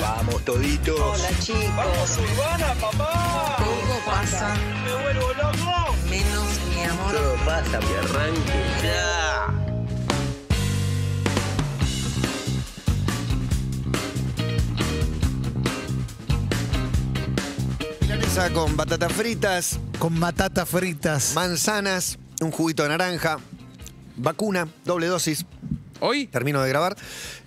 Vamos toditos. Hola chicos. Vamos Urbana, papá. Todo pasa. Me vuelvo loco. Menos mi amor. Todo pasa, me arranque. Ya. Finaliza con batatas fritas, Con batatas fritas. manzanas, un juguito de naranja, vacuna, doble dosis. Hoy termino de grabar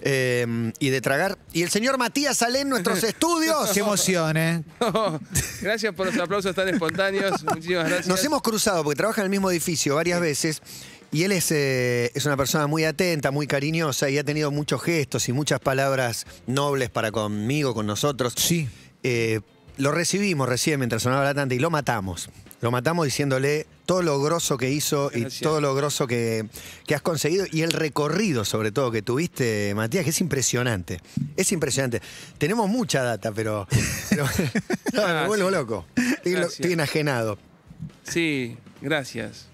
eh, y de tragar. Y el señor Matías sale en nuestros estudios. Qué emoción, ¿eh? gracias por los aplausos tan espontáneos. Muchísimas gracias. Nos hemos cruzado porque trabaja en el mismo edificio varias veces. Y él eh, es, una persona muy atenta, muy cariñosa y ha tenido muchos gestos y muchas palabras nobles para conmigo, con nosotros. Sí. Eh, lo recibimos recién mientras sonaba la tanda y lo matamos. Lo matamos diciéndole todo lo grosso que hizo y todo lo grosso que, has conseguido y el recorrido sobre todo que tuviste, Matías, que es impresionante. Es impresionante. Tenemos mucha data, pero, me vuelvo loco. Estoy, enajenado. Sí, gracias.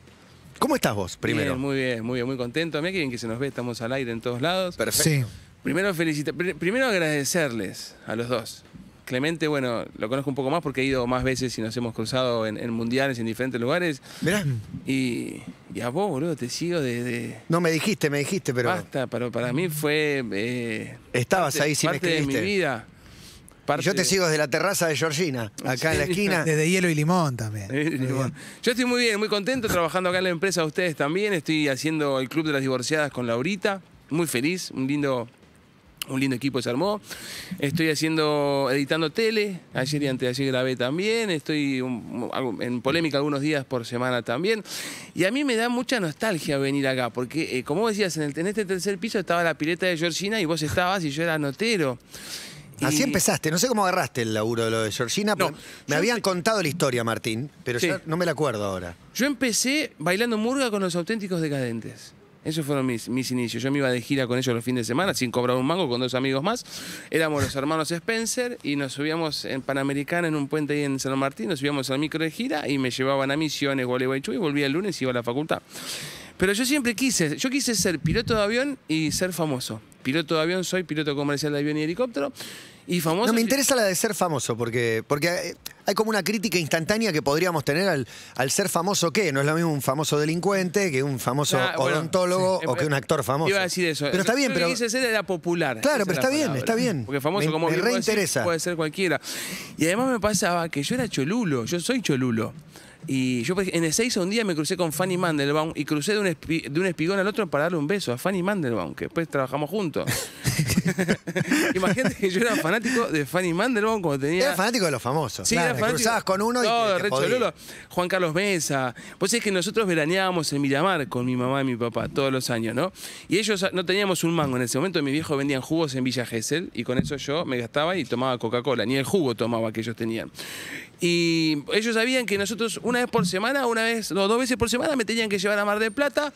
¿Cómo estás vos primero? muy bien, muy bien, muy contento. Mira que bien que se nos ve, estamos al aire en todos lados. Perfecto. Primero, primero agradecerles a los dos. Clemente, bueno, lo conozco un poco más porque he ido más veces y nos hemos cruzado en, mundiales, en diferentes lugares. Mirá. Y, a vos, boludo, te sigo desde... No, me dijiste, me dijiste, pero... Basta, pero para mí fue... Eh, Estabas ahí sin parte de mi vida. Yo te sigo desde la terraza de Georgina, acá en la esquina. Desde hielo y limón también. Yo estoy muy bien, muy contento trabajando acá en la empresa de ustedes también. Estoy haciendo el Club de las Divorciadas con Laurita. Muy feliz, un lindo un lindo equipo se armó. Estoy haciendo, editando tele, ayer y antes ayer grabé también, estoy en polémica algunos días por semana también. Y a mí me da mucha nostalgia venir acá, porque eh, como decías, en, este tercer piso estaba la pileta de Georgina y vos estabas y yo era notero. Así empezaste, no sé cómo agarraste el laburo de lo de Georgina. me habían contado la historia, Martín, pero no me la acuerdo ahora. Yo empecé bailando murga con los auténticos decadentes. Esos fueron mis, inicios. Yo me iba de gira con ellos los fines de semana, sin cobrar un mango, con dos amigos más. Éramos los hermanos Spencer y nos subíamos en Panamericana, en un puente ahí en San Martín, nos subíamos al micro de gira y me llevaban a Misiones, Gualeguaychú y volvía el lunes y iba a la facultad. Pero yo siempre quise, yo quise ser piloto de avión y ser famoso. Piloto de avión soy, piloto comercial de avión y helicóptero. No, me interesa la de ser famoso, porque, porque eh, hay como una crítica instantánea que podríamos tener al, al ser famoso que no es lo mismo un famoso delincuente que un famoso ah, odontólogo o que eh, un actor famoso. Iba a decir eso. Pero está bien, pero. de la popular. Claro, pero está bien, está bien. Porque famoso como puede ser cualquiera. Y además me pasaba que yo era cholulo, yo soy cholulo. Y yo en el Ezeiza un día me crucé con Fanny mm. Mandelbaum y crucé de un, espigón al otro para darle un beso a Fanny Mandelbaum, que después trabajamos juntos. Imagínate que yo era fanático de Fanny Mandelbaum cuando tenía... Era fanático de los famosos. Sí, era fanático. cruzabas con uno y Juan Carlos Mesa. Pues es que nosotros veraneábamos en Miramar con mi mamá y mi papá todos los años, ¿no? Y ellos ah, no teníamos un mango. En ese momento Mi viejo vendían jugos en Villa Gesell y con eso yo me gastaba y tomaba Coca-Cola. Ni el jugo tomaba que ellos tenían. Y ellos sabían que nosotros una vez por semana, una vez, dos veces por semana me tenían que llevar a Mar del Plata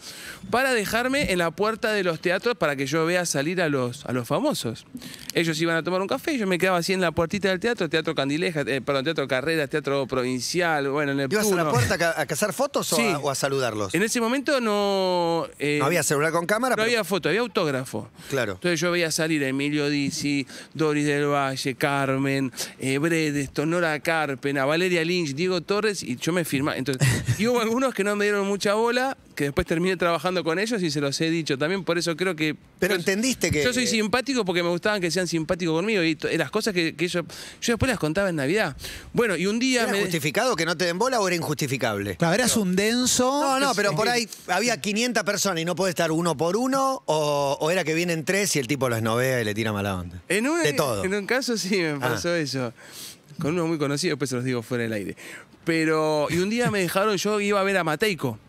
para dejarme en la puerta de los teatros para que yo vea salir a los, a los famosos. Ellos iban a tomar un café, y yo me quedaba así en la puertita del teatro, Teatro Candileja, eh, perdón, Teatro Carrera Teatro Provincial, bueno, en el ¿Ibas a la puerta a, a cazar fotos o, a, saludarlos? En ese momento no... Eh, no había celular con cámara. No había foto, había autógrafo. Claro. Entonces yo veía salir a Emilio Dizzi, Doris del Valle, Carmen, eh, Bredes, Tonora Carpe, a Valeria Lynch, Diego Torres y yo me firmaba. Entonces, y hubo algunos que no me dieron mucha bola, que después terminé trabajando con ellos y se los he dicho también, por eso creo que... Pero entendiste que... Yo soy simpático porque me gustaban que sean simpáticos conmigo y eh, las cosas que, yo, yo después las contaba en Navidad. Bueno, y un día... ¿Era justificado que no te den bola o era injustificable? Claro, eras un denso... No, no, pero por eh, ahí había 500 personas y no puede estar uno por uno o, era que vienen tres y el tipo las novea y le tira mala onda. En De todo. En un caso sí me ah. pasó eso con uno muy conocido, después se los digo fuera del aire. Pero, y un día me dejaron, yo iba a ver a Mateico,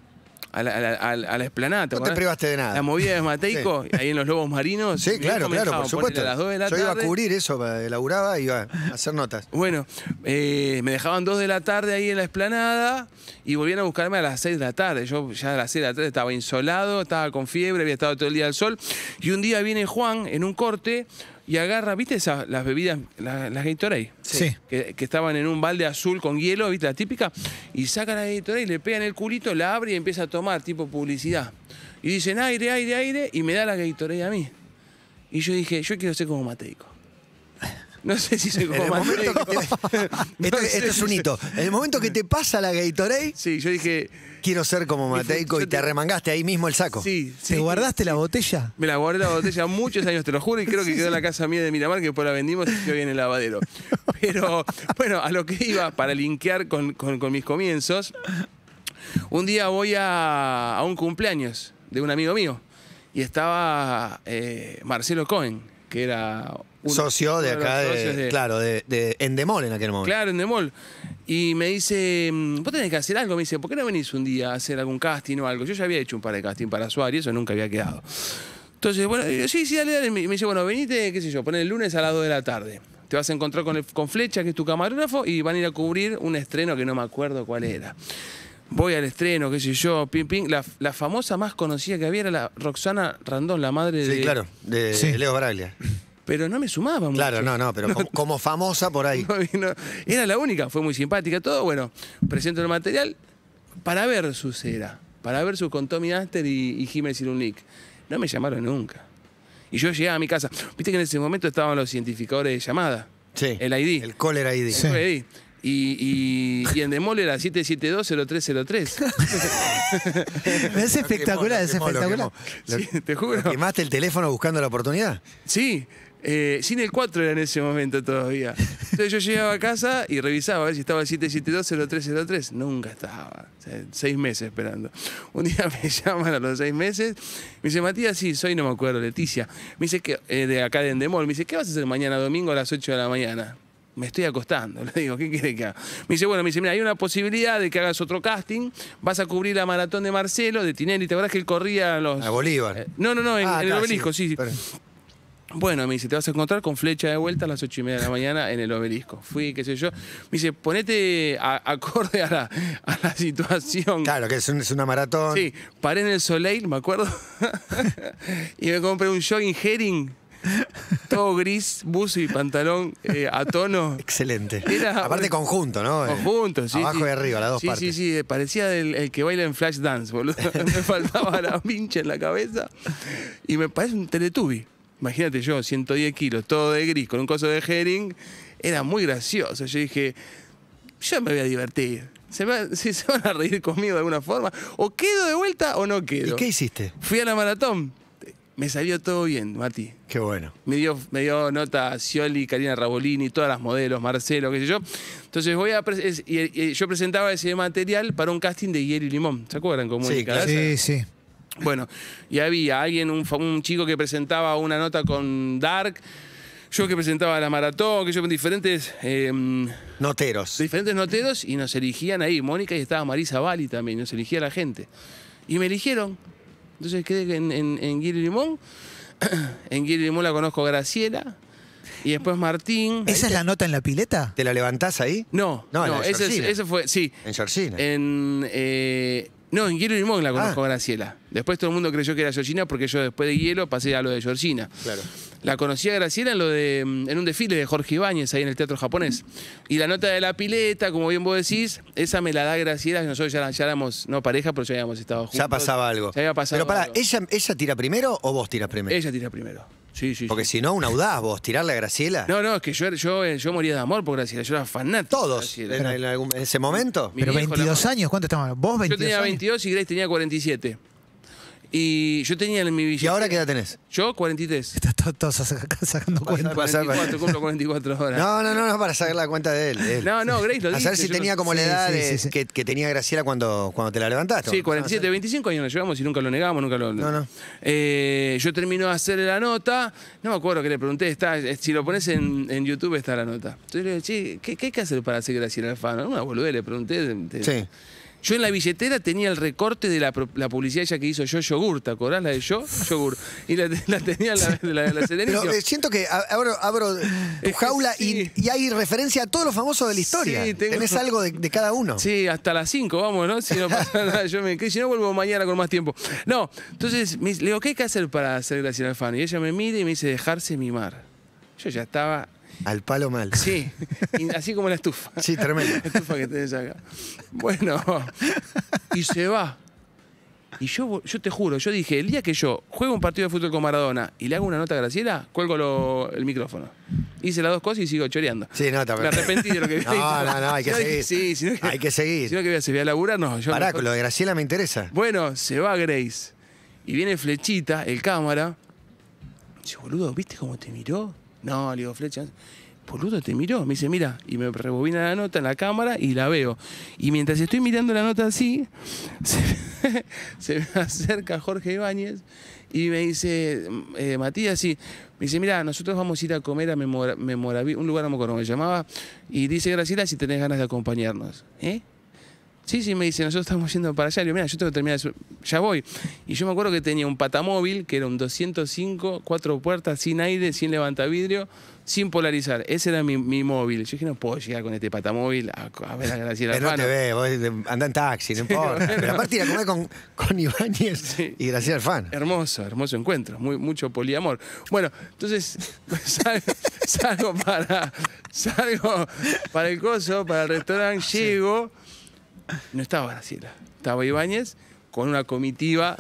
a la, esplanada. No te privaste de nada. La movida de Mateico, ahí en los Lobos Marinos. Sí, claro, claro, por supuesto. yo iba a cubrir eso, elaboraba, y iba a hacer notas. Bueno, eh, me dejaban 2 de la tarde ahí en la esplanada y volvían a buscarme a las 6 de la tarde. Yo ya a las 6 de la tarde estaba insolado, estaba con fiebre, había estado todo el día al sol. Y un día viene Juan en un corte, y agarra, ¿viste esas, las bebidas, las, Gatorade? Que, estaban en un balde azul con hielo, ¿viste? La típica. Y saca la Gatorade, le pegan el culito, la abre y empieza a tomar, tipo publicidad. Y dicen, aire, aire, aire, y me da la Gatorade a mí. Y yo dije, yo quiero ser como Mateico. No sé si soy como esto, esto es un hito. En el momento que te pasa la Gatorade. Sí, yo dije. Quiero ser como Mateico y te arremangaste ahí mismo el saco. Sí, ¿Te guardaste la botella? Me la guardé la botella muchos años, te lo juro, y creo que quedó en la casa mía de Miramar, que después la vendimos y quedó en el lavadero. Pero, bueno, a lo que iba, para linkear con, mis comienzos, un día voy a, un cumpleaños de un amigo mío y estaba eh, Marcelo Cohen, que era socio de acá, de, claro, de, de, Endemol en aquel momento. Claro, Endemol. Y me dice, mm, vos tenés que hacer algo. Me dice, ¿por qué no venís un día a hacer algún casting o algo? Yo ya había hecho un par de casting para Suárez, eso nunca había quedado. Entonces, bueno, yo, eh, sí, sí, dale, dale. Me dice, bueno, venite, qué sé yo, poner el lunes a las 2 de la tarde. Te vas a encontrar con, Flecha, que es tu camarógrafo, y van a ir a cubrir un estreno que no me acuerdo cuál era voy al estreno, qué sé yo, ping, ping. La, famosa más conocida que había era la Roxana Randón, la madre de. Sí, claro, de Leo Braglia pero no me sumaba mucho. Claro, no, no, pero como, famosa por ahí. era la única, fue muy simpática todo. Bueno, presento el material para ver su era, para ver su con Tommy Aster y, y Jiménez No me llamaron nunca. Y yo llegué a mi casa. Viste que en ese momento estaban los identificadores de llamada. Sí. El ID. El caller ID. ID. Y, y, y, en Demole era 772-0303. es espectacular, es espectacular. te juro. ¿Quemaste el teléfono buscando la oportunidad? Sí, eh, sin el 4 era en ese momento todavía. Entonces yo llegaba a casa y revisaba a ver si estaba el 772-0303. Nunca estaba. seis meses esperando. Un día me llaman a los seis meses. Me dice, Matías, sí, soy, no me acuerdo, Leticia. Me dice, que eh, de acá de Endemol. Me dice, ¿qué vas a hacer mañana domingo a las 8 de la mañana? me estoy acostando. Le digo, ¿qué quiere que haga? Me dice, bueno, me dice, mira, hay una posibilidad de que hagas otro casting, vas a cubrir la maratón de Marcelo, de Tinelli, ¿te acuerdas que él corría los. A Bolívar. Eh, no, no, no, en, ah, el obelisco, sí. Bueno, me dice, te vas a encontrar con flecha de vuelta a las ocho y media de la mañana en el obelisco. Fui, qué sé yo. Me dice, ponete acorde a la, situación. Claro, que es, una maratón. Sí, paré en el Soleil, me acuerdo. y me compré un jogging herring. Todo gris, buzo y pantalón eh, a tono. Excelente. Aparte conjunto, ¿no? Conjunto, sí. Abajo y arriba, las dos partes. Sí, sí, parecía el, que baila en Flashdance, boludo. me faltaba la pinche en la cabeza. Y me parece un teletubi imagínate yo, 110 kilos, todo de gris, con un coso de herring, era muy gracioso. Yo dije, yo me voy a divertir. Se, se van a reír conmigo de alguna forma, o quedo de vuelta o no quedo. ¿Y qué hiciste? Fui a la maratón. Me salió todo bien, Mati. Qué bueno. Me dio, me dio nota Scioli, Karina Rabolini, todas las modelos, Marcelo, qué sé yo. Entonces voy a yo presentaba ese material para un casting de Yeri Limón. ¿Se acuerdan cómo Sí, sí, sí. Bueno, y había alguien, un, chico que presentaba una nota con Dark yo que presentaba la maratón, que yo con diferentes... Em, noteros. Diferentes noteros y nos eligían ahí. Mónica y estaba Marisa Bali también, nos eligía la gente. Y me eligieron. Entonces quedé en, en, en Guillermo Limón. en Guillermo Limón la conozco Graciela. Y después Martín. ¿Esa es la nota en la pileta? ¿Te la levantás ahí? No, no, no en fue, sí. En Georgina. En, eh, no, en Hielo y Limón la ah. conozco a Graciela. Después todo el mundo creyó que era Georgina porque yo después de Hielo pasé a lo de Georgina. Claro. La conocí a Graciela en, lo mm, un desfile de Jorge Ibáñez ahí en el Teatro Japonés. Y la nota de la pileta, como bien vos decís, esa me la da Graciela. Nosotros ya, éramos, no pareja, pero ya habíamos estado juntos. Ya pasaba algo. Ya había pasado Pero para, ¿ella, ¿ella tira primero o vos tiras primero? Ella tira primero. Sí, sí. Porque si no, un audaz vos, tirarle a Graciela. No, no, es que yo, yo, eh, yo moría de amor por Graciela, yo era fanático. Todos, en, en, ese momento. Pero 22 años, ¿cuánto estamos? ¿Vos 22 Yo tenía 22 y Grace tenía 47. Y yo tenía en mi billete... ¿Y ahora qué edad tenés? Yo, 43. Estás todo, sacando sacando cuenta. 44, cumplo 44 horas. No, no, no, no, para sacar la cuenta de él. No, no, Grace lo A saber si tenía como la edad Que, tenía Graciela cuando, cuando te la levantaste. Sí, 47, 25 ah, años nos llevamos y nunca lo negamos, nunca lo... No, no. Eh, yo termino de hacer la nota, no me acuerdo que le pregunté, está, eh, si lo pones en, en YouTube está la nota. Entonces le dije, ¿qué, qué hay que hacer para hacer Graciela Alfano? Una volví, le pregunté. Sí. Yo en la billetera tenía el recorte de la, publicidad ella que hizo yo, yogur, ¿te acordás la de yo? Yogur. Y la, tenía la, la, la eh, siento que abro, eh, jaula y, hay referencia a todos los famosos de la historia. Sí, Tenés algo de, cada uno. Sí, hasta las cinco, vamos, ¿no? Si no pasa nada, yo me... Si no, vuelvo mañana con más tiempo. No, entonces le digo, ¿qué hay que hacer para hacer Graciela Fan? Y ella me mira y me dice, dejarse mimar. Yo ya estaba al palo mal. Sí, así como la estufa. Sí, tremendo. La estufa que tenés acá. Bueno, y se va. Y yo, yo te juro, yo dije, el día que yo juego un partido de fútbol con Maradona y le hago una nota a Graciela, cuelgo el micrófono. Hice las dos cosas y sigo choreando. Sí, no, también. Me arrepentí de lo que vi. no, no, no, hay que seguir. sí, hay que seguir. Si no que se a laburar, no. Yo Pará, con lo de Graciela me interesa. Bueno, se va Grace. Y viene Flechita, el cámara. Dice, boludo, ¿viste cómo te miró? No, le digo, flecha. Poludo te miró. Me dice, mira. Y me rebobina la nota en la cámara y la veo. Y mientras estoy mirando la nota así, se, me acerca Jorge Ibáñez y me dice, eh, Matías, sí. Me dice, mira, nosotros vamos a ir a comer a Memora, un lugar no me acuerdo, me llamaba. Y dice, Graciela, si tenés ganas de acompañarnos. ¿Eh? sí, sí, me dice, nosotros estamos yendo para allá. mira, yo tengo que terminar, eso. ya voy. Y yo me acuerdo que tenía un patamóvil, que era un 205, cuatro puertas, sin aire, sin levantavidrio, sin polarizar. Ese era mi, móvil. Yo dije, no puedo llegar con este patamóvil a, a ver a Graciela no te ve, anda en taxi, no importa. Pero, aparte con, con Ibáñez y Graciela Alfano. Hermoso, hermoso encuentro, muy, mucho poliamor. Bueno, entonces salgo, para, salgo para el coso, para el restaurante, llego no estaba Graciela, estaba Ibáñez con una comitiva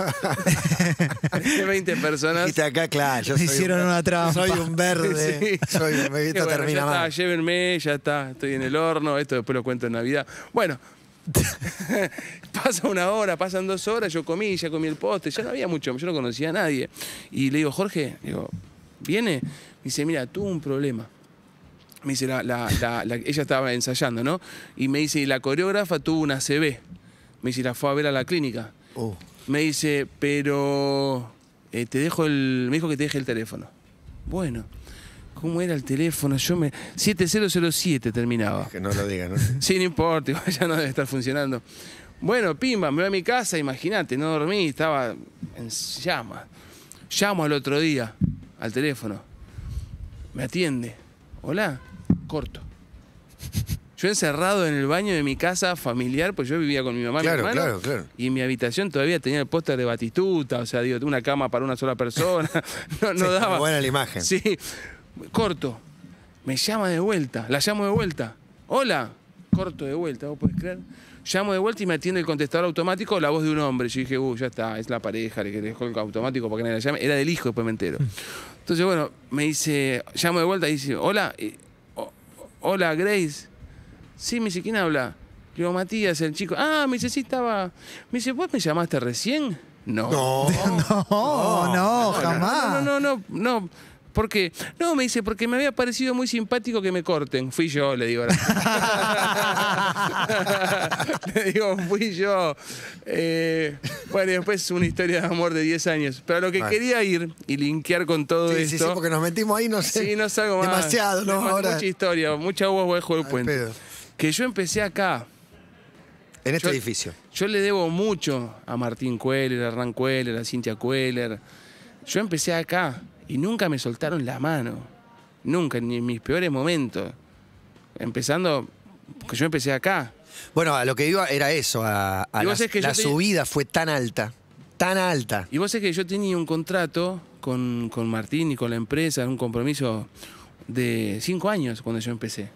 de 20 personas. acá, claro, yo hicieron una trampa. Soy un verde. esto ya Está, llévenme, ya está, estoy en el horno, esto después lo cuento en Navidad. Bueno, pasa una hora, pasan dos horas, yo comí, ya comí el poste, ya no había mucho, yo no conocía a nadie. Y le digo, Jorge, digo, ¿viene? dice, mira, tuve un problema me dice, la, ella estaba ensayando, ¿no? Y me dice, la coreógrafa tuvo una CV Me dice, la fue a ver a la clínica. Oh. Me dice, pero eh, te dejo el. Me dijo que te deje el teléfono. Bueno. ¿Cómo era el teléfono? Yo me. 7007 terminaba. Que no lo diga, ¿no? sí, no importa, ya no debe estar funcionando. Bueno, pimba, me voy a mi casa, imagínate, no dormí, estaba en llamas. Llamo al otro día al teléfono. Me atiende. Hola corto. Yo encerrado en el baño de mi casa familiar, pues yo vivía con mi mamá claro, y mi Claro, claro. Y mi habitación todavía tenía el póster de Batistuta, o sea, digo, una cama para una sola persona. No, no daba. Buena la imagen. Sí. Corto. Me llama de vuelta, la llamo de vuelta. Hola. Corto de vuelta, ¿vos podés creer? Llamo de vuelta y me atiende el contestador automático la voz de un hombre. Yo dije, uh, ya está, es la pareja, le dejó el automático para que nadie la llame. Era del hijo, después me entero. Entonces, bueno, me dice, llamo de vuelta y dice, hola hola Grace. Sí, me dice, ¿quién habla? Le Matías, el chico. Ah, me dice, sí, estaba. Me dice, ¿vos me llamaste recién? No. No, no, no, jamás. No, no, no, no. ¿Por qué? No, me dice, porque me había parecido muy simpático que me corten. Fui yo, le digo. le digo, fui yo. Eh, bueno, y después una historia de amor de 10 años. Pero lo que quería ir y linkear con todo sí, esto. Sí, sí, porque nos metimos ahí, no sé. Sí, no salgo más. Demasiado, ¿no? Ahora. Mucha historia, mucha agua bajo el puente. Que yo empecé acá. En este edificio. Yo le debo mucho a Martín Cueller, a Ran Cueller, a Cintia Cueller. Yo empecé acá y nunca me soltaron la mano. Nunca, ni en mis peores momentos. Empezando, que yo empecé acá. Bueno, a lo que iba era eso, a, la, subida fue tan alta, tan alta. Y vos sabés que yo tenía un contrato con, con Martín y con la empresa, un compromiso de cinco años cuando yo empecé.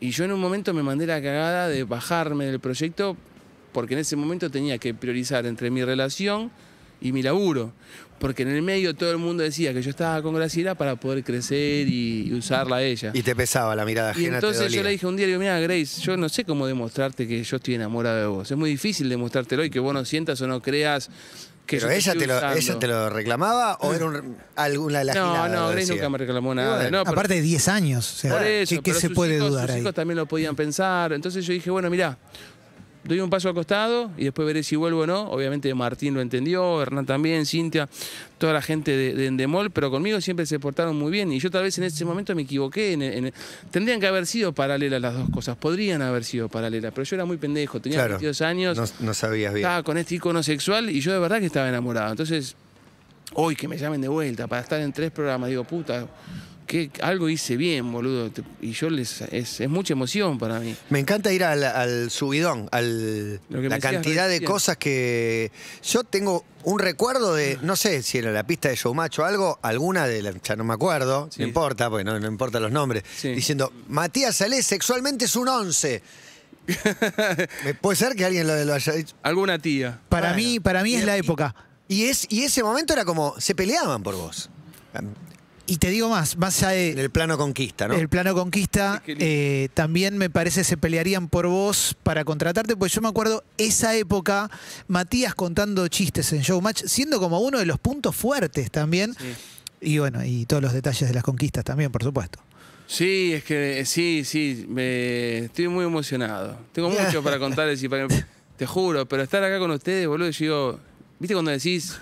Y yo en un momento me mandé la cagada de bajarme del proyecto porque en ese momento tenía que priorizar entre mi relación y mi laburo porque en el medio todo el mundo decía que yo estaba con Graciela para poder crecer y, usarla a ella. Y te pesaba la mirada ajena. Y entonces yo le dije un día, digo, mira Grace, yo no sé cómo demostrarte que yo estoy enamorada de vos. Es muy difícil demostrártelo y que vos no sientas o no creas que ¿Pero ella te, lo, ella te lo reclamaba o era un, alguna de las No, no, Grace nunca me reclamó nada. aparte de 10 años, Por eso, se puede dudar ahí? también lo podían pensar. Entonces yo dije, bueno, mira doy un paso acostado y después veré si vuelvo o no. Obviamente Martín lo entendió, Hernán también, Cintia, toda la gente de, Endemol, pero conmigo siempre se portaron muy bien y yo tal vez en ese momento me equivoqué. tendrían que haber sido paralelas las dos cosas, podrían haber sido paralelas, pero yo era muy pendejo, tenía 22 años. No, sabías Estaba con este icono sexual y yo de verdad que estaba enamorado. Entonces, hoy que me llamen de vuelta para estar en tres programas, digo, puta, que algo hice bien, boludo. Y yo les. Es, mucha emoción para mí. Me encanta ir al, subidón, al, la cantidad de cosas que. Yo tengo un recuerdo de. No sé si era la pista de Showmatch o algo, alguna de las... Ya no me acuerdo, no importa, porque no, importa los nombres. Diciendo, Matías Salé sexualmente es un once. Eh, puede ser que alguien lo, haya dicho. Alguna tía. Para mí, para mí es la época. es, y ese momento era como, se peleaban por vos. Y te digo más, más allá de... El plano conquista, ¿no? El plano conquista, eh, también me parece se pelearían por vos para contratarte, porque yo me acuerdo esa época, Matías contando chistes en Showmatch, siendo como uno de los puntos fuertes también. Y bueno, y todos los detalles de las conquistas también, por supuesto. Sí, es que eh, sí, sí, me, estoy muy emocionado. Tengo mucho para contarles y para... Te juro, pero estar acá con ustedes, boludo, yo ¿viste cuando decís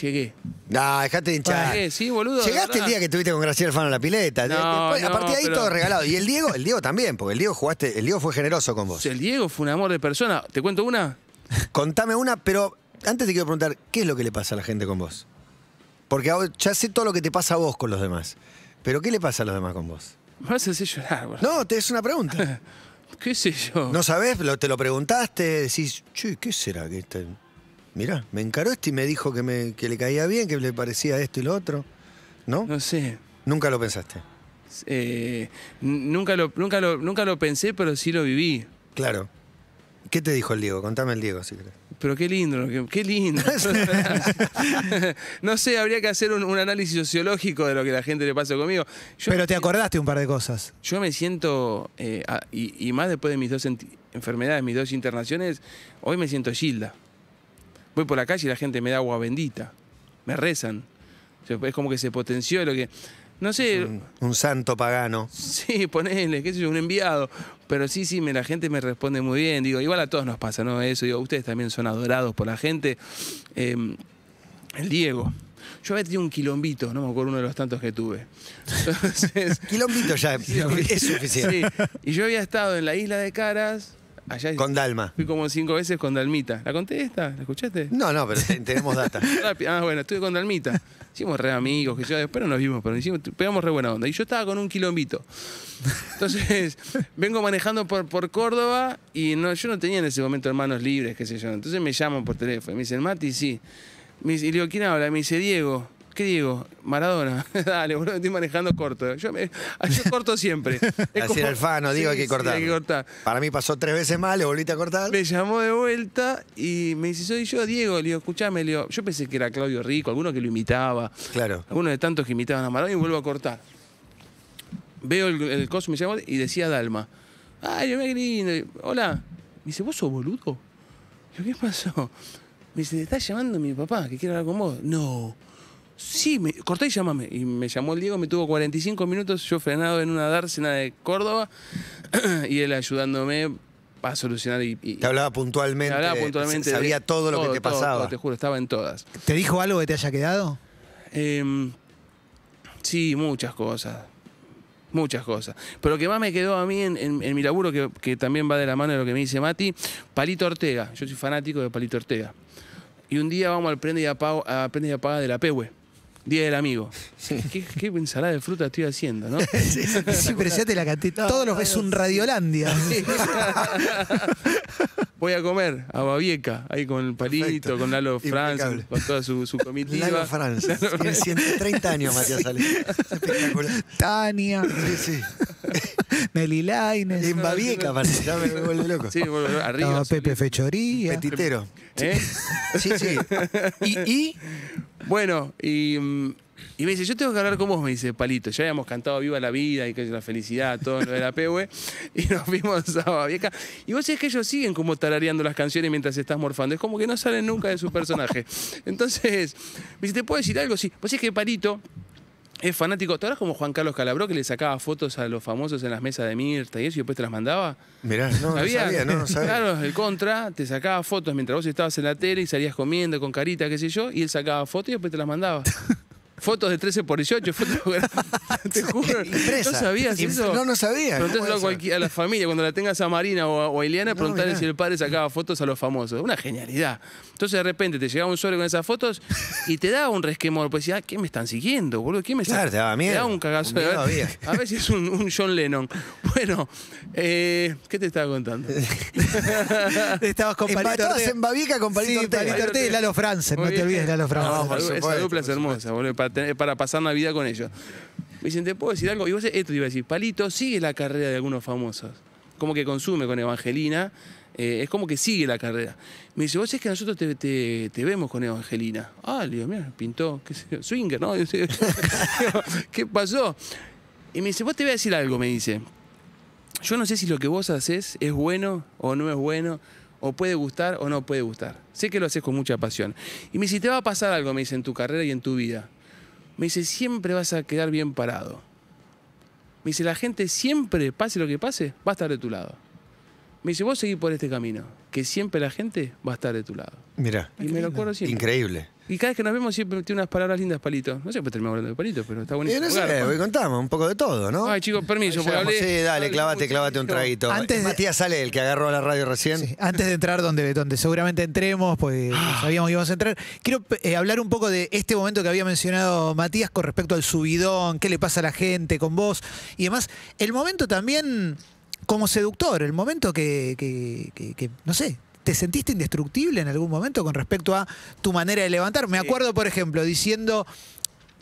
llegué. No, dejate de hinchar. sí, boludo. Llegaste el día que estuviste con Graciela Alfano en la pileta. a partir de ahí todo regalado. Y el Diego, el Diego también, porque el Diego jugaste, el Diego fue generoso con vos. El Diego fue un amor de persona. ¿Te cuento una? Contame una, pero antes te quiero preguntar, ¿qué es lo que le pasa a la gente con vos? Porque ya sé todo lo que te pasa a vos con los demás. Pero ¿qué le pasa a los demás con vos? Me vas a hacer llorar, boludo. No, te es una pregunta. ¿Qué sé yo? ¿No sabés? ¿Te lo preguntaste? Decís, ¿qué será que está...? Mirá, me encaró este y me dijo que, me, le caía bien, que le parecía esto y lo otro. ¿No? No sé. Nunca lo pensaste. Eh, nunca, lo, nunca, nunca lo pensé, pero sí lo viví. Claro. ¿Qué te dijo el Diego? Contame el Diego, si querés. Pero qué lindo, qué, lindo. no sé, habría que hacer un, análisis sociológico de lo que la gente le pasa conmigo. Pero te acordaste un par de cosas. Yo me siento, eh, y, y, más después de mis dos enfermedades, mis dos internaciones, hoy me siento Gilda voy por la calle y la gente me da agua bendita, me rezan. es como que se potenció lo que... No sé... Un, santo pagano. Sí, ponele, que sé yo, un enviado. Pero sí, sí, me, la gente me responde muy bien. Digo, igual a todos nos pasa, ¿no? Eso, digo, ustedes también son adorados por la gente. Em, el Diego. Yo había tenido un quilombito, no me acuerdo uno de los tantos que tuve. Entonces, quilombito ya es suficiente. y yo había estado en la isla de Caras con Dalma. Fui como cinco veces con Dalmita. ¿La conté esta? ¿La escuchaste? No, no, pero tenemos data. ah, bueno, estuve con Dalmita. Hicimos re amigos, que yo después no nos vimos, pero pegamos re buena onda. Y yo estaba con un quilombito. Entonces, vengo manejando por, por Córdoba y no, yo no tenía en ese momento hermanos libres, qué sé yo. Entonces me llaman por teléfono me dicen, Mati, sí. y le digo, ¿quién habla? Me dice, Diego. ¿Qué digo? Maradona. Dale, boludo, estoy manejando corto. Yo, corto siempre. Así digo, hay que cortar. Para mí pasó tres veces más, le volviste a cortar. Me llamó de vuelta y me dice, soy yo, Diego. Le digo, escuchame, le yo pensé que era Claudio Rico, alguno que lo imitaba. Claro. Alguno de tantos que imitaban a Maradona y vuelvo a cortar. Veo el, coso, me llamó y decía Dalma. Ay, yo me grito. Hola. Me dice, ¿vos sos boludo? Yo, ¿qué pasó? Me dice, ¿estás está llamando mi papá, que quiere hablar con vos. No. Sí, me, corté y llámame. Y me llamó el Diego, me tuvo 45 minutos, yo frenado en una dársena de Córdoba y él ayudándome a solucionar. Y, te hablaba puntualmente. Sabía todo lo que te pasaba. te juro, estaba en todas. ¿Te dijo algo que te haya quedado? Em, sí, muchas cosas. Muchas cosas. Pero lo que más me quedó a mí en, mi laburo, que, también va de la mano de lo que me dice Mati, Palito Ortega. Yo soy fanático de Palito Ortega. Y un día vamos al prende y apaga, a y apaga de la Pehue Día del amigo. ¿Qué, qué ensalada de fruta estoy haciendo, no? sí, la canté. Todos los ves un Radiolandia. Voy a comer a Babieca, ahí con el palito, con Lalo Franz, con toda su, su comitiva. Lalo Franz, tiene 130 años, Matías Ale. espectacular. Tania. Sí, sí. Nelly En Babieca, parece. Ya me, vuelve loco. Sí, vuelve arriba. Pepe Fechoría. Petitero. ¿Eh? Sí, sí. y bueno, y, mm, y me dice, yo tengo que hablar con vos, me dice Palito. Ya habíamos cantado Viva la Vida y que la felicidad, todo lo de la Pwe" Y nos vimos a Vieja. Y vos es que ellos siguen como tarareando las canciones mientras estás morfando. Es como que no salen nunca de su personaje. Entonces, me dice, ¿te puedo decir algo? Sí. Vos es que Palito es fanático. ¿Te acuerdas como Juan Carlos Calabró que le sacaba fotos a los famosos en las mesas de Mirta y eso y después te las mandaba? Mirá, no, ¿Sabía? no sabía, no sabía. Claro, el contra te sacaba fotos mientras vos estabas en la tele y salías comiendo con carita, qué sé yo, y él sacaba fotos y después te las mandaba. fotos de 13 por 18, fotos... te juro. ¿No sabías eso? No, no sabía. Preguntáselo a, a la familia, cuando la tengas a Marina o a, o a Eliana, si el padre sacaba fotos a los famosos. Una genialidad. Entonces de repente te llegaba un suelo con esas fotos y te daba un resquemor. Pues decía, ah, ¿qué me están siguiendo, boludo? ¿Qué me claro, te daba miedo. Te daba un cagazo. a, ver, si es un, John Lennon. Bueno, eh, ¿qué te estaba contando? Estabas con Estabas en Babica con Palito sí, Ortega. y Lalo Franzen, no te olvides Lalo Franzen. Ah, esa dupla es hermosa, boludo para pasar vida con ellos. Me dicen, ¿te puedo decir algo? Y vos esto te iba a decir, Palito sigue la carrera de algunos famosos. Como que consume con Evangelina, eh, es como que sigue la carrera. Me dice, vos es que nosotros te, vemos con Evangelina. Ah, le digo, mira, pintó, qué sé swinger, ¿no? ¿Qué pasó? Y me dice, vos te voy a decir algo, me dice. Yo no sé si lo que vos haces es bueno o no es bueno, o puede gustar o no puede gustar. Sé que lo haces con mucha pasión. Y me dice, te va a pasar algo, me dice, en tu carrera y en tu vida. Me dice, siempre vas a quedar bien parado. Me dice, la gente siempre, pase lo que pase, va a estar de tu lado. Me dice, vos seguir por este camino, que siempre la gente va a estar de tu lado. Mira. Y me lo Increíble. Y cada vez que nos vemos siempre tiene unas palabras lindas, Palito. No sé por qué hablando de Palito, pero está buenísimo. Y no sé, hoy contamos un poco de todo, ¿no? Ay, chicos, permiso. Ay, sí, dale, clavate, clavate un traguito. Antes Matías sale, el que agarró a la radio recién. antes de entrar donde, donde seguramente entremos, pues sabíamos que íbamos a entrar, quiero eh, hablar un poco de este momento que había mencionado Matías con respecto al subidón, qué le pasa a la gente con vos y demás. El momento también como seductor, el momento que, que no sé, ¿Te sentiste indestructible en algún momento con respecto a tu manera de levantar? Me acuerdo, por ejemplo, diciendo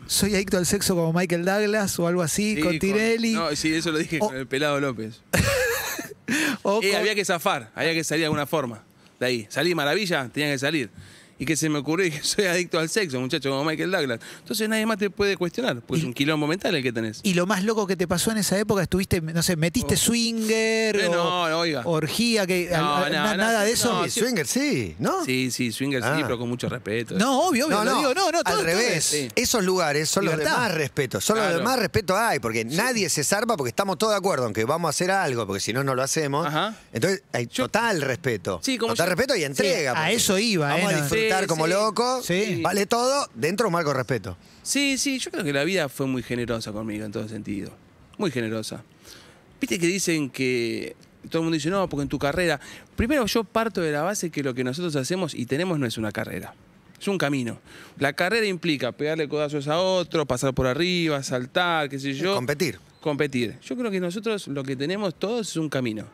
soy adicto al sexo como Michael Douglas o algo así, con Tirelli. no, sí, eso lo dije con el pelado López. Eh, había que zafar, había que salir de alguna forma de ahí. Salí maravilla, tenía que salir y que se me ocurrió que soy adicto al sexo, muchacho, como Michael Douglas. Entonces nadie más te puede cuestionar, porque es un quilombo mental el que tenés. Y lo más loco que te pasó en esa época, estuviste, no sé, metiste oh. swinger, eh, orgía, que, nada de eso. swinger sí, ¿no? Sí, sí, swinger sí, ah. pero con mucho respeto. No, obvio, obvio, no, digo, no, no, Al revés, esos lugares son los de más respeto, son los de más respeto hay, porque nadie se zarpa porque estamos todos de acuerdo en que vamos a hacer algo, porque si no, no lo hacemos. Entonces hay total respeto. Sí, como total respeto y entrega. a eso iba, ¿eh? estar como loco. Vale todo dentro de un marco respeto. Sí, sí, yo creo que la vida fue muy generosa conmigo en todo sentido. Muy generosa. Viste que dicen que todo el mundo dice, no, porque en tu carrera. Primero, yo parto de la base que lo que nosotros hacemos y tenemos no es una carrera. Es un camino. La carrera implica pegarle codazos a otro, pasar por arriba, saltar, qué sé yo. Competir. Competir. Yo creo que nosotros lo que tenemos todos es un camino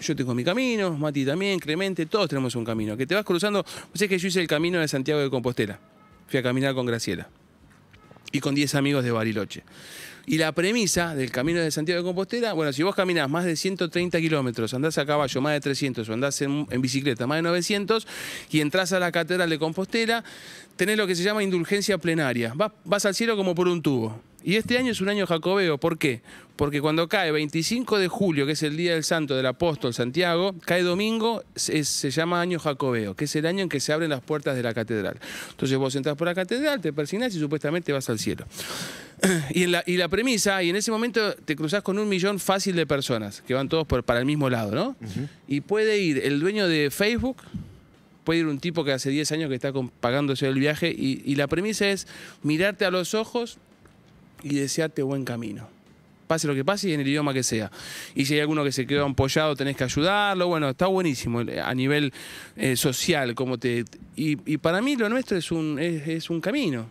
yo tengo mi camino, Mati también, Clemente, todos tenemos un camino. Que te vas cruzando. Pues que yo hice el camino de Santiago de Compostela. Fui a caminar con Graciela y con 10 amigos de Bariloche. Y la premisa del camino de Santiago de Compostela, bueno, si vos caminás más de 130 kilómetros, andás a caballo más de 300 o andás en, bicicleta más de 900 y entras a la Catedral de Compostela, tenés lo que se llama indulgencia plenaria. Vas, vas al cielo como por un tubo. Y este año es un año jacobeo. ¿Por qué? Porque cuando cae 25 de julio, que es el día del santo del apóstol Santiago, cae domingo, se, llama año jacobeo, que es el año en que se abren las puertas de la catedral. Entonces vos entras por la catedral, te persignás y supuestamente vas al cielo. Y, la, premisa, y en ese momento te cruzas con un millón fácil de personas, que van todos para el mismo lado, ¿no? Y puede ir el dueño de Facebook, puede ir un tipo que hace 10 años que está pagándose el viaje, y la premisa es mirarte a los ojos y desearte buen camino. Pase lo que pase y en el idioma que sea. Y si hay alguno que se quedó ampollado tenés que ayudarlo. Bueno, está buenísimo eh, a nivel eh, social. Como te, y, para mí lo nuestro es un, es, un camino.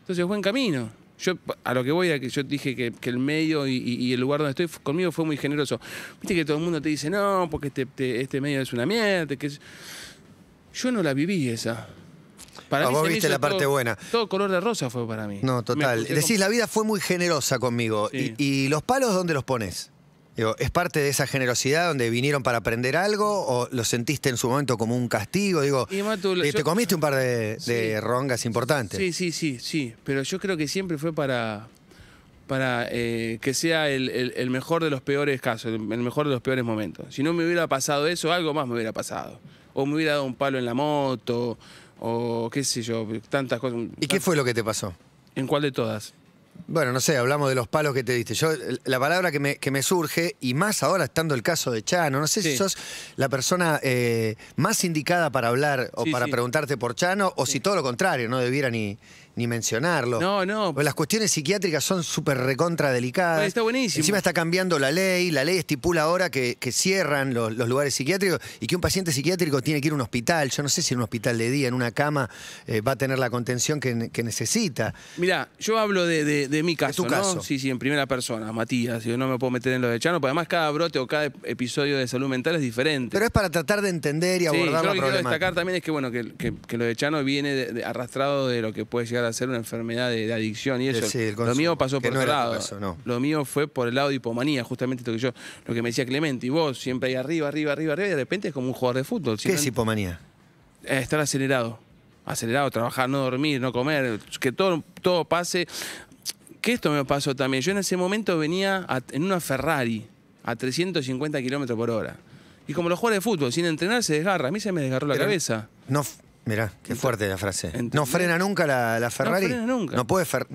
Entonces, buen camino. Yo, a lo que voy, a que yo dije que, el medio y, el lugar donde estoy conmigo fue muy generoso. Viste que todo el mundo te dice, no, porque este, este medio es una mierda. Que Yo no la viví esa. Para ah, vos la parte buena. Todo color de rosa fue para mí. No, total. Decís, la vida fue muy generosa conmigo. Y, los palos dónde los pones? ¿Es parte de esa generosidad donde vinieron para aprender algo o lo sentiste en su momento como un castigo? Digo, y eh, te comiste un par de, rongas importantes. Sí, sí, sí, sí. Pero yo creo que siempre fue para, para eh, que sea el, el, mejor de los peores casos, el mejor de los peores momentos. Si no me hubiera pasado eso, algo más me hubiera pasado. O me hubiera dado un palo en la moto, o qué sé yo, tantas cosas. ¿Y qué fue lo que te pasó? ¿En cuál de todas? Bueno, no sé, hablamos de los palos que te diste. Yo, la palabra que me, surge, y más ahora estando el caso de Chano, no sé si sos la persona eh, más indicada para hablar o para preguntarte por Chano, o si todo lo contrario, no debiera ni, ni mencionarlo. No, no. las cuestiones psiquiátricas son súper recontra delicadas. Está buenísimo. Encima está cambiando la ley. La ley estipula ahora que, cierran los, lugares psiquiátricos y que un paciente psiquiátrico tiene que ir a un hospital. Yo no sé si en un hospital de día, en una cama, eh, va a tener la contención que, necesita. Mira, yo hablo de, mi caso. De tu ¿no? Sí, sí, en primera persona, Matías. Yo no me puedo meter en lo de Chano, porque además cada brote o cada episodio de salud mental es diferente. Pero es para tratar de entender y sí, abordar lo que quiero destacar también es que, bueno, que, que lo de Chano viene arrastrado de lo que puede llegar a hacer una enfermedad de, adicción y eh, eso. lo mío pasó por no otro lado. Lo mío fue por el lado de hipomanía, justamente lo que yo, lo que me decía Clemente, y vos siempre ahí arriba, arriba, arriba, arriba, y de repente es como un jugador de fútbol. ¿Qué es hipomanía? Eh, estar acelerado. Acelerado, trabajar, no dormir, no comer, que todo, todo pase. ¿Qué esto me pasó también. Yo en ese momento venía en una Ferrari a 350 kilómetros por hora. Y como los jugadores de fútbol, sin entrenar, se desgarra. A mí se me desgarró la cabeza. No, Mirá, qué fuerte la frase. No frena nunca la, Ferrari. No frena nunca. ¿No puede, frenar?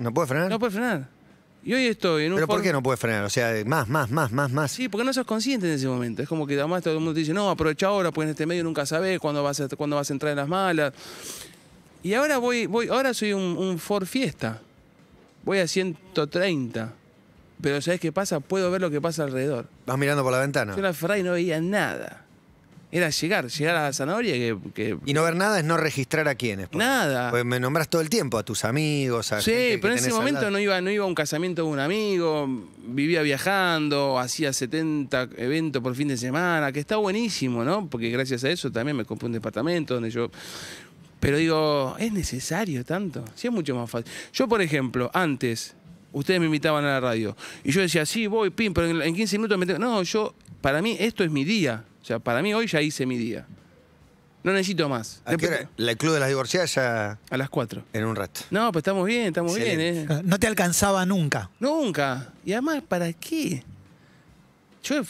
No puede frenar. Y hoy estoy en un. ¿Pero por qué no puede frenar? O sea, más, más, más, más, más. Sí, porque no sos consciente en ese momento. Es como que además todo el mundo te dice, no, aprovecha ahora, porque en este medio nunca sabés cuándo vas a, cuándo vas a entrar en las malas. Y ahora voy, voy ahora soy un, Ford Fiesta. Voy a 130. Pero ¿sabés qué pasa? Puedo ver lo que pasa alrededor. Vas mirando por la ventana. Yo en la Ferrari no veía nada era llegar, llegar a la zanahoria y que... Y no ver nada es no registrar a quiénes. Nada. pues me nombras todo el tiempo, a tus amigos, a gente Sí, pero en ese momento no iba, no iba a un casamiento de un amigo, vivía viajando, hacía 70 eventos por fin de semana, que está buenísimo, ¿no? Porque gracias a eso también me compré un departamento donde yo... Pero digo, ¿es necesario tanto? Sí, es mucho más fácil. Yo, por ejemplo, antes, ustedes me invitaban a la radio, y yo decía, sí, voy, pim, pero en en 15 minutos me tengo... No, yo, para mí esto es mi día. O sea, para mí hoy ya hice mi día. No necesito más. ¿El ¿La Club de las Divorciadas ya...? A las cuatro. En un rato. No, pues estamos bien, estamos bien. Eh. Ah, no te alcanzaba nunca. Nunca. Y además, ¿para qué? Yo,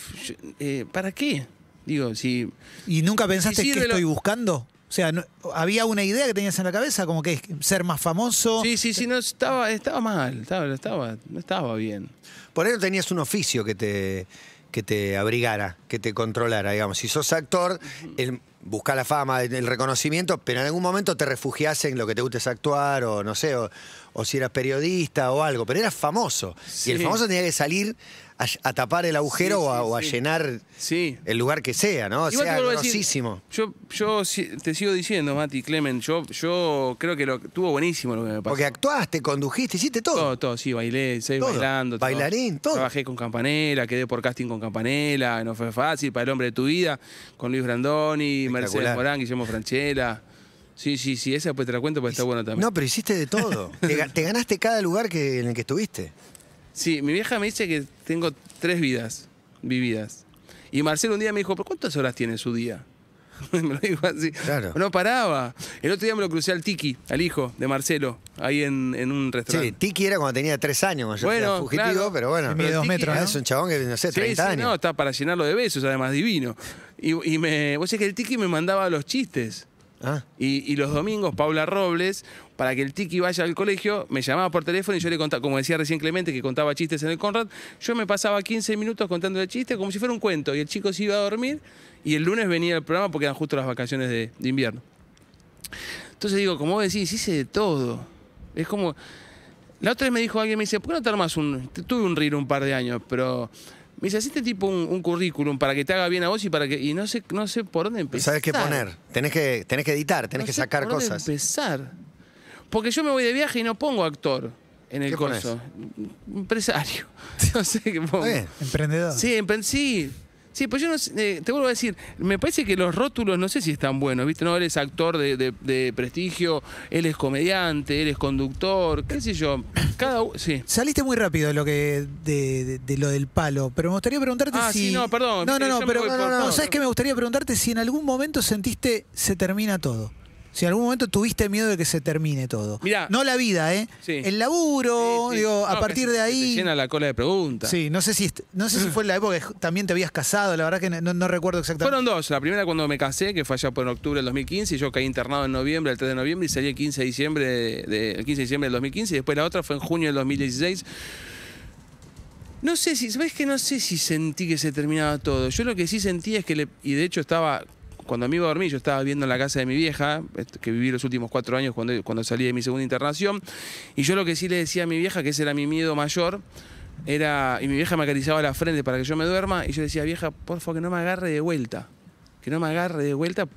eh, ¿para qué? Digo, si... ¿Y nunca pensaste si que estoy buscando? O sea, ¿había una idea que tenías en la cabeza? Como que ser más famoso. Sí, sí, sí, no, estaba, estaba mal, estaba, no estaba bien. Por eso tenías un oficio que te que te abrigara, que te controlara, digamos. Si sos actor, el, busca la fama, el reconocimiento, pero en algún momento te refugiás en lo que te gusta es actuar, o no sé, o, si eras periodista o algo, pero eras famoso. Y el famoso tenía que salir a, tapar el agujero o, a, llenar el lugar que sea, ¿no? O sea yo, yo te sigo diciendo, Mati, Clemen, yo, yo creo que lo estuvo buenísimo lo que me pasó. Porque actuaste, condujiste, hiciste todo. Todo, todo, sí, bailé, seguí bailando. Bailarín, todo. Trabajé con Campanela, quedé por casting con Campanela, no fue fácil, para el hombre de tu vida, con Luis Brandoni, Mercedes Morán, Guillermo Franchella. Sí, sí, sí, esa pues te la cuento porque está bueno también. No, pero hiciste de todo. te, ganaste cada lugar que, en el que estuviste. Sí, mi vieja me dice que tengo tres vidas vividas. Y Marcelo un día me dijo, ¿pero cuántas horas tiene su día? me lo dijo así. No paraba. El otro día me lo crucé al Tiki, al hijo de Marcelo, ahí en, un restaurante. Sí, Tiki era cuando tenía tres años, cuando bueno, fugitivo, pero bueno. Pero dos metros, ¿no? Es un chabón que, no sé, años. No, está para llenarlo de besos, además divino. Y, y me, vos sabés que el Tiki me mandaba los chistes. Ah. Y, los domingos, Paula Robles, para que el Tiki vaya al colegio, me llamaba por teléfono y yo le contaba, como decía recién Clemente, que contaba chistes en el Conrad, yo me pasaba 15 minutos contando el chiste como si fuera un cuento. Y el chico se iba a dormir y el lunes venía el programa porque eran justo las vacaciones de, invierno. Entonces digo, como vos decís, hice de todo. Es como. La otra vez me dijo alguien, me dice, ¿por qué no te armas un. Tuve un río un par de años, pero me dice, tipo un, currículum para que te haga bien a vos y para que. Y no sé, no sé por dónde empezar. ¿Sabes qué poner? Tenés que, tenés que editar, tenés que sé sacar por dónde empezar. Porque yo me voy de viaje y no pongo actor en el ¿Qué Empresario. No sé qué pongo. Emprendedor. Sí, Sí, pues yo no eh, te vuelvo a decir, me parece que los rótulos no sé si están buenos, ¿viste? No, él es actor de, prestigio, él es comediante, él es conductor, qué sé yo. Cada sí. Saliste muy rápido de lo que de, lo del palo, pero me gustaría preguntarte ah, Sí, no, perdón. No, no, eh, no, pero qué? Me gustaría preguntarte si en algún momento sentiste se termina todo. Si en algún momento tuviste miedo de que se termine todo. Mirá, no la vida, ¿eh? Sí. El laburo, a partir de ahí. llena la cola de preguntas. Sí, no sé si no sé si fue en la época que también te habías casado, la verdad que no, recuerdo exactamente. Fueron dos. La primera cuando me casé, que fue allá por octubre del 2015, y yo caí internado en noviembre, el 3 de noviembre, y salí el 15 de diciembre, de, 15 diciembre del 2015, y después la otra fue en junio del 2016. No sé si, ¿sabes que No sé si sentí que se terminaba todo. Yo lo que sí sentí es que, le, y de hecho estaba cuando me iba a dormir, yo estaba viendo en la casa de mi vieja, que viví los últimos cuatro años cuando, cuando salí de mi segunda internación, y yo lo que sí le decía a mi vieja, que ese era mi miedo mayor, era, y mi vieja me acariciaba la frente para que yo me duerma, y yo decía, vieja, por favor, que no me agarre de vuelta, que no me agarre de vuelta.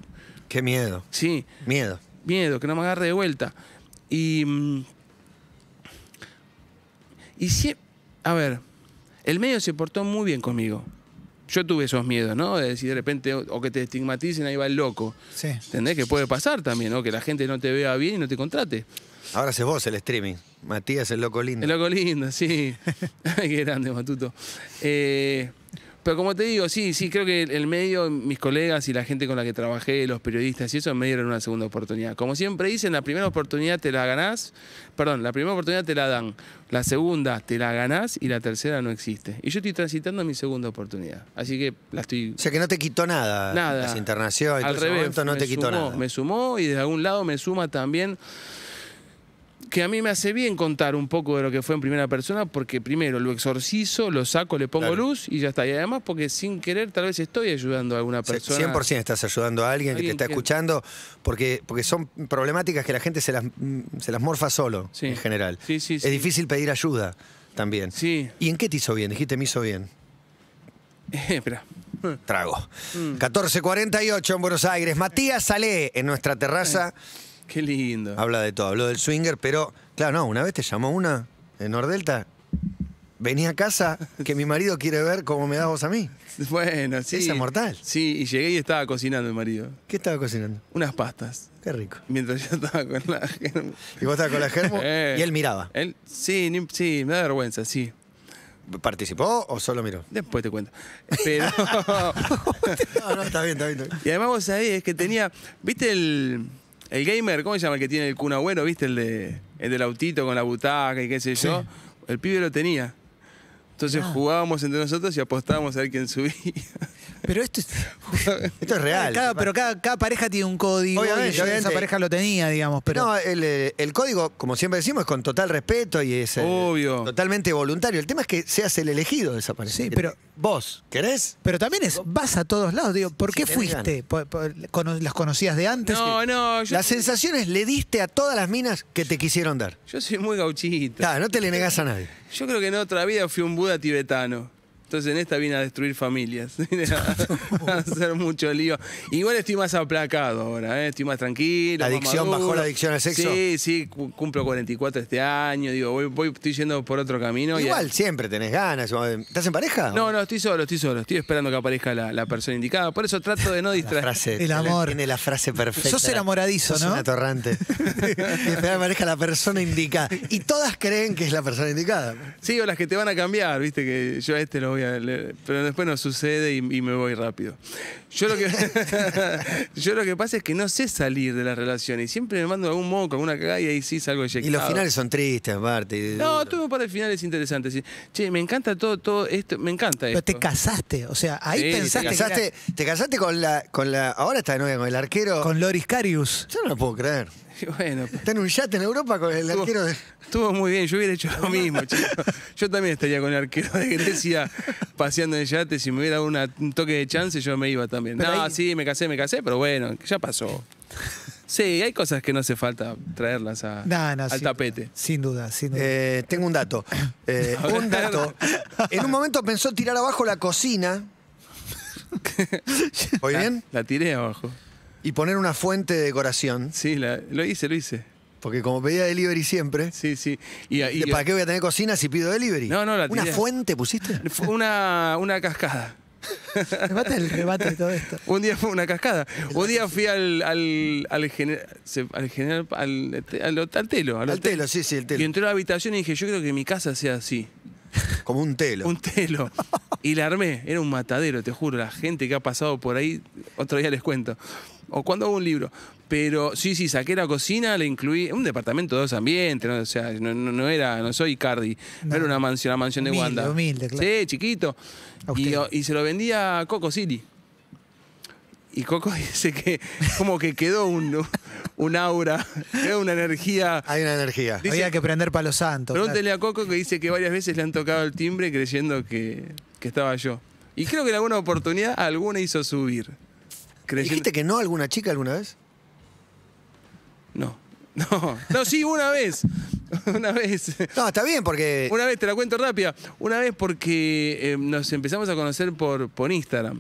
Qué miedo. Sí. Miedo. Miedo, que no me agarre de vuelta. Y... Mm, y si... A ver, el medio se portó muy bien conmigo yo tuve esos miedos, ¿no? De decir de repente, o, que te estigmaticen, ahí va el loco. Sí. ¿Entendés? Que puede pasar también, ¿no? Que la gente no te vea bien y no te contrate. Ahora haces vos el streaming. Matías, el loco lindo. El loco lindo, sí. qué grande, Matuto. Eh, pero como te digo, sí, sí, creo que el medio, mis colegas y la gente con la que trabajé, los periodistas y eso, me dieron una segunda oportunidad. Como siempre dicen, la primera oportunidad te la ganás, perdón, la primera oportunidad te la dan, la segunda te la ganás y la tercera no existe. Y yo estoy transitando mi segunda oportunidad, así que la estoy... O sea que no te quitó nada. Nada. Las internaciones, al revés, no te quitó nada. Me sumó y de algún lado me suma también que a mí me hace bien contar un poco de lo que fue en primera persona, porque primero lo exorcizo, lo saco, le pongo luz y ya está. Y además, porque sin querer, tal vez estoy ayudando a alguna persona. 100% estás ayudando a alguien, que te está escuchando, porque, porque son problemáticas que la gente se las, mm, se las morfa solo, en general. es difícil pedir ayuda también. Sí. ¿Y en qué te hizo bien? Dijiste, me hizo bien. Espera. Trago. 14.48 mm. en Buenos Aires. Matías Salé en nuestra terraza. Qué lindo. Habla de todo, habló del swinger, pero claro, no, una vez te llamó una en Nordelta. Vení a casa que mi marido quiere ver cómo me da vos a mí. Bueno, sí. Esa es mortal. Sí, y llegué y estaba cocinando el marido. ¿Qué estaba cocinando? Unas pastas. Qué rico. Mientras yo estaba con la germo. Y vos estabas con la germo eh. y él miraba. Él, sí, sí, me da vergüenza, sí. ¿Participó o solo miró? Después te cuento. Pero. no, no, está bien, está bien, Y además vos sabés que tenía. ¿Viste el el gamer, ¿cómo se llama el que tiene el cuna bueno? ¿Viste? El, de, el del autito con la butaca y qué sé yo. El pibe lo tenía. Entonces ah. jugábamos entre nosotros y apostábamos a ver quién subía. Pero esto es. esto es real. pero cada, pareja tiene un código. Obviamente, esa pareja lo tenía, digamos. Pero... No, eh, el, código, como siempre decimos, es con total respeto y es eh, totalmente voluntario. El tema es que seas el elegido de esa pareja. Sí, pero. Vos, ¿querés? Pero también es, vas a todos lados. Digo, ¿por qué fuiste? ¿Las conocías de antes? No, no. Yo... Las sensaciones le diste a todas las minas que te quisieron dar. Yo soy muy gauchita no te le negás a nadie. Yo creo que en otra vida fui un Buda tibetano. Entonces en esta vine a destruir familias, a, hacer mucho lío. Igual estoy más aplacado ahora, ¿eh? estoy más tranquilo. ¿La adicción bajó la adicción al sexo? Sí, sí, cumplo 44 este año, digo, voy, estoy yendo por otro camino. Igual, siempre tenés ganas. ¿Estás en pareja? No, no, estoy solo, estoy solo. Estoy esperando que aparezca la, persona indicada. Por eso trato de no distraer. el amor. Tiene la frase perfecta. Sos enamoradizo, ¿no? Sos una atorrante. y que aparezca la persona indicada. Y todas creen que es la persona indicada. Sí, o las que te van a cambiar, viste, que yo a este lo pero después no sucede y, me voy rápido. Yo lo, que, yo lo que pasa es que no sé salir de la relación y siempre me mando algún moco, alguna cagada y ahí sí salgo Y los finales son tristes, parte No, tuve un par de finales interesantes. Sí. Che, me encanta todo, todo esto, me encanta esto. Pero te casaste, o sea, ahí pensaste. Te casaste, con la, con la, ahora está de nuevo con el arquero. Con Loris Carius. Yo no lo puedo creer. bueno. Pues. Está en un yate en Europa con el arquero Estuvo muy bien, yo hubiera hecho lo mismo, chico. Yo también estaría con el arquero de Grecia paseando en yate. Si me hubiera dado un toque de chance, yo me iba también. no, sí, me casé, me casé, pero bueno, ya pasó. Sí, hay cosas que no hace falta traerlas al tapete. sin duda, sin duda. Eh, tengo un dato. Eh, un dato. En un momento pensó tirar abajo la cocina. ¿Oye bien? la tiré abajo. Y poner una fuente de decoración. Sí, lo hice, lo hice. Porque como pedía delivery siempre, Sí, sí. Y, ¿para qué voy a tener cocina si pido delivery? No, no, la ¿Una fuente pusiste? Fue una, cascada. ¿Rebate el rebate de todo esto. Un día fue una cascada. Un día fui al, al, al, general, al, telo. al telo, sí, sí, el telo. Y entré a la habitación y dije, yo creo que mi casa sea así. Como un telo. Un telo. Y la armé. Era un matadero, te juro. La gente que ha pasado por ahí, otro día les cuento o cuando hago un libro. Pero sí, sí, saqué la cocina, le incluí un departamento de dos ambientes, o sea, no, era, no soy Cardi, era una mansión, mansión de Wanda. Sí, chiquito. Y, se lo vendía a Coco City. Y Coco dice que como que quedó un, aura, quedó una energía. Hay una energía. Había que prender los santos Pregúntele a Coco que dice que varias veces le han tocado el timbre creyendo que, que estaba yo. Y creo que en alguna oportunidad alguna hizo subir. ¿Dijiste que no alguna chica alguna vez? No. No, no, sí, una vez. Una vez. No, está bien porque. Una vez, te la cuento rápida. Una vez porque eh, nos empezamos a conocer por, por Instagram.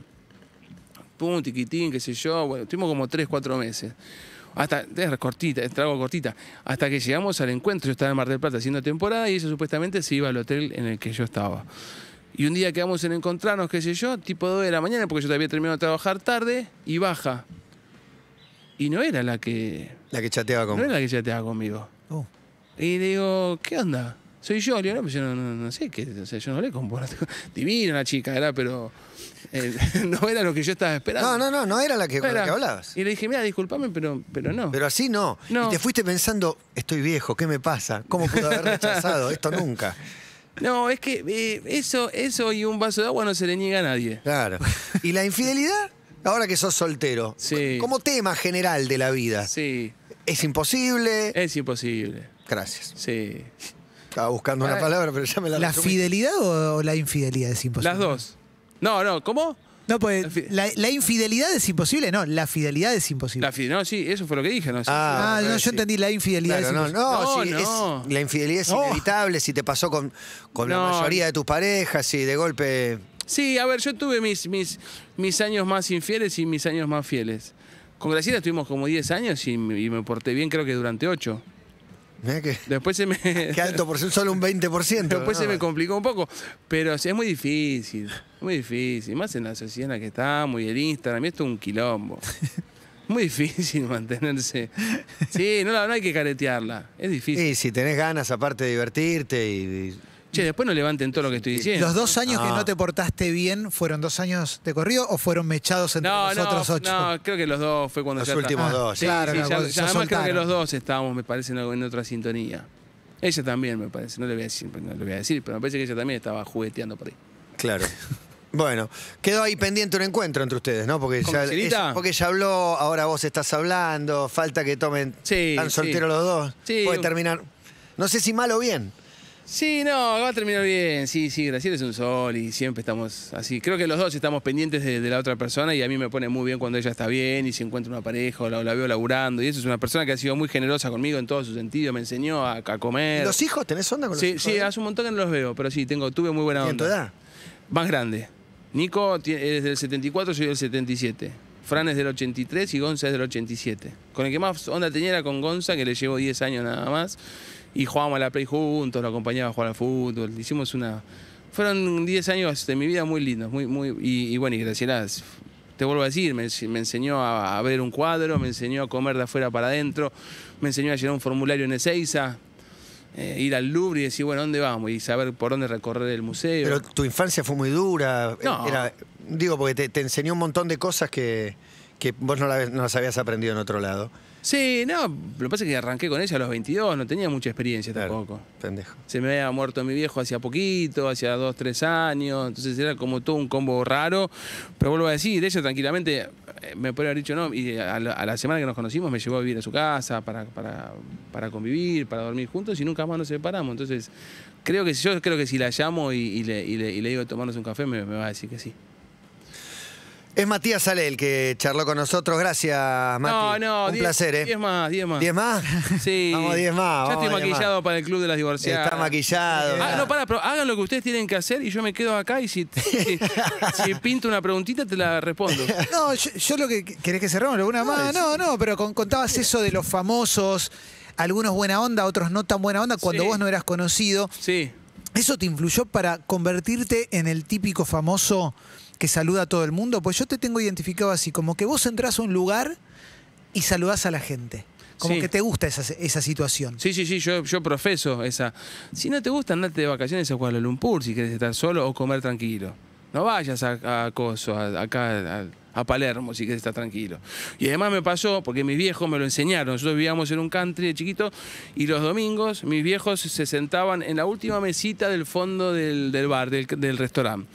Pum, tiquitín, qué sé yo. Bueno, estuvimos como tres, cuatro meses. Hasta, es cortita, es trago cortita. Hasta que llegamos al encuentro. Yo estaba en Mar del Plata haciendo temporada y ella supuestamente se iba al hotel en el que yo estaba. Y un día quedamos en encontrarnos, qué sé yo, tipo 2 de la mañana, porque yo había terminado de trabajar tarde, y baja. Y no era la que. La que chateaba conmigo. No era la que chateaba conmigo. Oh. Y Y digo, ¿qué onda? Soy yo, Leonardo, pero pues yo no, sé qué. O sea, yo no hablé con vos. Divina la chica, era, pero. Eh, no era lo que yo estaba esperando. No, no, no, no era la que, hablabas. Y le dije, mira, discúlpame, pero, pero no. Pero así no. Y te fuiste pensando, estoy viejo, ¿qué me pasa? ¿Cómo puedo haber rechazado esto nunca? No, es que eh, eso, eso y un vaso de agua no se le niega a nadie. Claro. ¿Y la infidelidad? Ahora que sos soltero. Sí. Como tema general de la vida. Sí. ¿Es imposible? Es imposible. Gracias. Sí. Estaba buscando una ah, palabra, pero ya me la ¿La fidelidad o, o la infidelidad es imposible? Las dos. No, no, ¿cómo? No, pues la, infidelidad es imposible, no, la fidelidad es imposible. no, sí, eso fue lo que dije, ¿no? Ah, ah, no, yo entendí la infidelidad. es no, no, no. la infidelidad es inevitable si te pasó con, con la mayoría de tus parejas, si de golpe. Sí, a ver, yo tuve mis, mis, mis años más infieles y mis años más fieles. Con Graciela estuvimos como 10 años y, y me porté bien, creo que durante 8. Después se me. Qué alto por ser solo un 20%. Después se me complicó un poco. Pero es muy difícil. Muy difícil. Más en la sociedad en la que estamos y el Instagram. Y esto es un quilombo. Muy difícil mantenerse. Sí, no, no hay que caretearla. Es difícil. Y si tenés ganas, aparte de divertirte y Che, después no levanten todo lo que estoy diciendo. ¿Los dos años que ah. no te portaste bien fueron dos años de corrido o fueron mechados entre los otros ocho? No, creo que los dos fue cuando los últimos ah, dos. claro, ya, además creo que los dos estábamos, me parece, en, otra sintonía. Ella también, me parece. No le voy a decir, pero me parece que ella también estaba jugueteando por ahí. Claro. Bueno, quedó ahí pendiente un encuentro entre ustedes, ¿no? Porque, ya, porque ya habló, ahora vos estás hablando, falta que tomen tan soltero los dos. Sí. Puede terminar, no sé si mal o bien. Sí, no, va a terminar bien. Sí, sí, Graciela es un sol y siempre estamos así. Creo que los dos estamos pendientes de, la otra persona y a mí me pone muy bien cuando ella está bien y se encuentra una pareja o la, veo laburando. Y eso es una persona que ha sido muy generosa conmigo en todo su sentido. Me enseñó a, a comer. ¿Los hijos? ¿Tenés onda con los hijos? Sí, hace un montón que no los veo, pero sí, tengo, tuve muy buena onda. ¿En tu edad? Más grande. Nico es del 74, soy del 77. Fran es del 83 y Gonza es del 87. Con el que más onda tenía era con Gonza, que le llevo 10 años nada más y jugábamos a la play juntos, lo acompañaba a jugar al fútbol, hicimos una... Fueron 10 años de mi vida muy lindos, muy, muy, y, bueno, y Graciela, te vuelvo a decir, me, enseñó a, ver un cuadro, me enseñó a comer de afuera para adentro, me enseñó a llenar un formulario en Ezeiza, eh, ir al Louvre y decir, bueno, ¿dónde vamos? Y saber por dónde recorrer el museo. Pero tu infancia fue muy dura. Eh, no. digo, porque te, enseñó un montón de cosas que, que vos no, la, no las habías aprendido en otro lado. Sí, no, lo que pasa es que arranqué con ella a los 22, no tenía mucha experiencia tampoco. Pendejo. Se me había muerto mi viejo hacía poquito, hacía dos, tres años, entonces era como todo un combo raro, pero vuelvo a decir, ella tranquilamente eh, me puede haber dicho no, y a la, semana que nos conocimos me llevó a vivir a su casa para, para, para convivir, para dormir juntos y nunca más nos separamos, entonces creo que si- yo creo que si la llamo y, le, y le- y le digo tomarnos un café me va a decir que sí. Es Matías Ale el que charló con nosotros. Gracias, Mati. No, no, un placer, ¿eh? Diez más, diez más. ¿Diez más? Sí. Vamos, diez más. Ya estoy maquillado para el Club de las Divorciadas. Está maquillado. Ah, no, para, hagan lo que ustedes tienen que hacer y yo me quedo acá y si, pinto una preguntita te la respondo. No, yo, lo que. ¿Querés que cerremos? alguna más? No, no, pero contabas eso de los famosos algunos buena onda, otros no tan buena onda, cuando vos no eras conocido. Sí. ¿Eso te influyó para convertirte en el típico famoso que saluda a todo el mundo? Pues yo te tengo identificado así, como que vos entras a un lugar y saludás a la gente. Como que te gusta esa, situación. Sí, sí, sí, yo, yo profeso esa. Si no te gusta, andarte de vacaciones a Kuala Lumpur si querés estar solo o comer tranquilo. No vayas a, a Coso, acá, a, Palermo si querés estar tranquilo. Y además me pasó, porque mis viejos me lo enseñaron. Nosotros vivíamos en un country de chiquito y los domingos mis viejos se sentaban en la última mesita del fondo del, bar, del, del restaurante.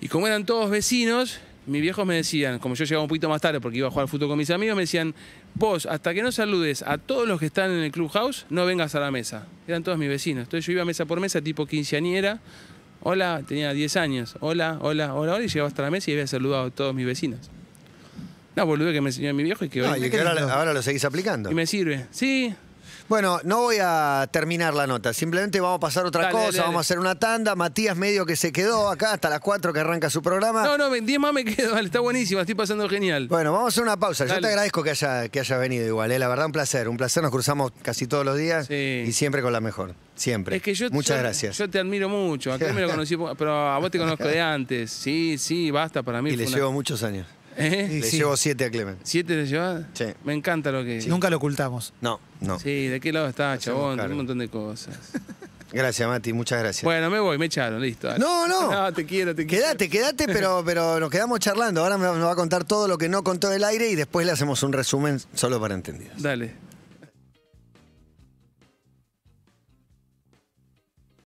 Y como eran todos vecinos, mis viejos me decían, como yo llegaba un poquito más tarde porque iba a jugar fútbol con mis amigos, me decían, vos, hasta que no saludes a todos los que están en el clubhouse, no vengas a la mesa. Eran todos mis vecinos. Entonces yo iba mesa por mesa, tipo quinceañera, hola, tenía 10 años, hola, hola, hola, hola, y llegaba hasta la mesa y había saludado a todos mis vecinos. No, boludo, que me enseñó mi viejo y que, ahora, lo seguís aplicando. Y me sirve. Sí, bueno, no voy a terminar la nota, simplemente vamos a pasar otra cosa, vamos a hacer una tanda. Matías medio que se quedó acá hasta las 4 que arranca su programa. No, no, 10 más me quedo, está buenísimo, estoy pasando genial. Bueno, vamos a hacer una pausa. Yo te agradezco que haya, que haya venido igual, ¿eh? la verdad un placer, un placer, nos cruzamos casi todos los días y siempre con la mejor. Siempre. que Muchas gracias. Yo te admiro mucho. Acá me lo conocí, pero a vos te conozco de antes. Sí, sí, basta para mí. Y le llevo muchos años. ¿Eh? Le llevo siete a Clemen. ¿Siete le llevas? Sí. Me encanta lo que. Nunca lo ocultamos. No, no. Sí, ¿de qué lado está, chabón? chabón? Un montón de cosas. Gracias, Mati, muchas gracias. Bueno, me voy, me echaron, listo. No, no. No, te quiero, te quiero. Quédate, quédate, pero, pero nos quedamos charlando. Ahora nos va a contar todo lo que no contó el aire y después le hacemos un resumen solo para entendidos. Dale.